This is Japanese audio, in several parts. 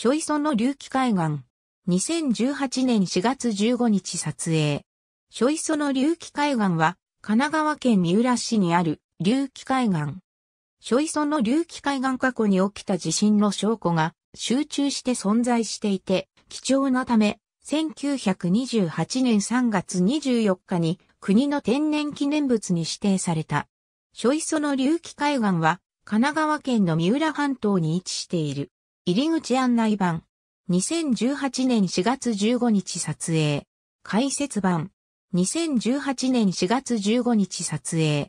諸磯の隆起海岸。2018年4月15日撮影。諸磯の隆起海岸は、神奈川県三浦市にある隆起海岸。諸磯の隆起海岸過去に起きた地震の証拠が集中して存在していて、貴重なため、1928年3月24日に国の天然記念物に指定された。諸磯の隆起海岸は神奈川県の三浦半島に位置している。入り口案内版。2018年4月15日撮影。解説版。2018年4月15日撮影。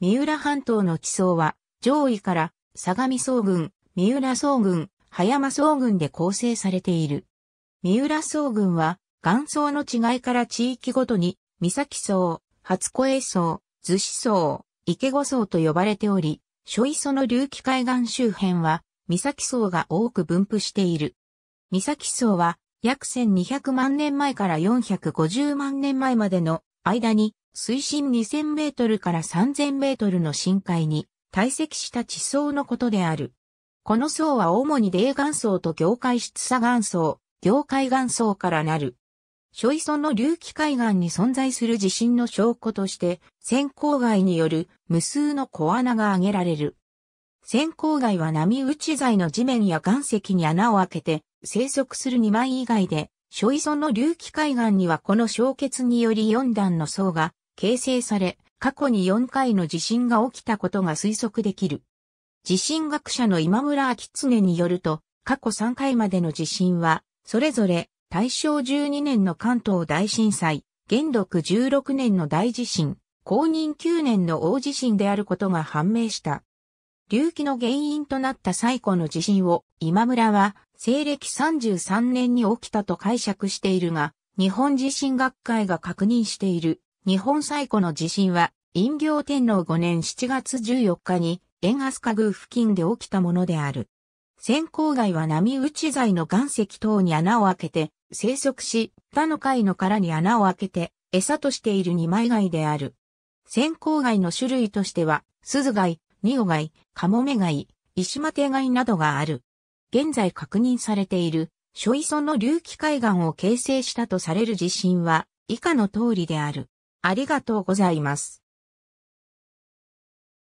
三浦半島の地層は、上位から相模総軍、三浦総軍、葉山総軍で構成されている。三浦総軍は、岩層の違いから地域ごとに、三崎層、初越層、逗子層、池子層と呼ばれており、諸磯の隆起海岸周辺は、岬層が多く分布している。岬層は約1200万年前から450万年前までの間に水深2000メートルから3000メートルの深海に堆積した地層のことである。この層は主に泥岩層と凝灰質砂岩層、凝灰岩層からなる。諸磯の隆起海岸に存在する地震の証拠として、先行外による無数の小穴が挙げられる。線香貝は波打ち材の地面や岩石に穴を開けて生息する2枚以外で、依磯の隆起海岸にはこの消結により4段の層が形成され、過去に4回の地震が起きたことが推測できる。地震学者の今村昭常によると、過去3回までの地震は、それぞれ大正12年の関東大震災、元禄16年の大地震、公認9年の大地震であることが判明した。隆起の原因となった最古の地震を今村は西暦33年に起きたと解釈しているが、日本地震学会が確認している日本最古の地震は、陰行天皇5年7月14日に円安家具付近で起きたものである。先行外は波打ち材の岩石等に穴を開けて生息し、他の貝の殻に穴を開けて餌としている二枚貝である。先行外の種類としては、鈴貝、ニオガイ、カモメガイ、イシマテガイなどがある。現在確認されている、諸磯の隆起海岸を形成したとされる地震は、以下の通りである。ありがとうございます。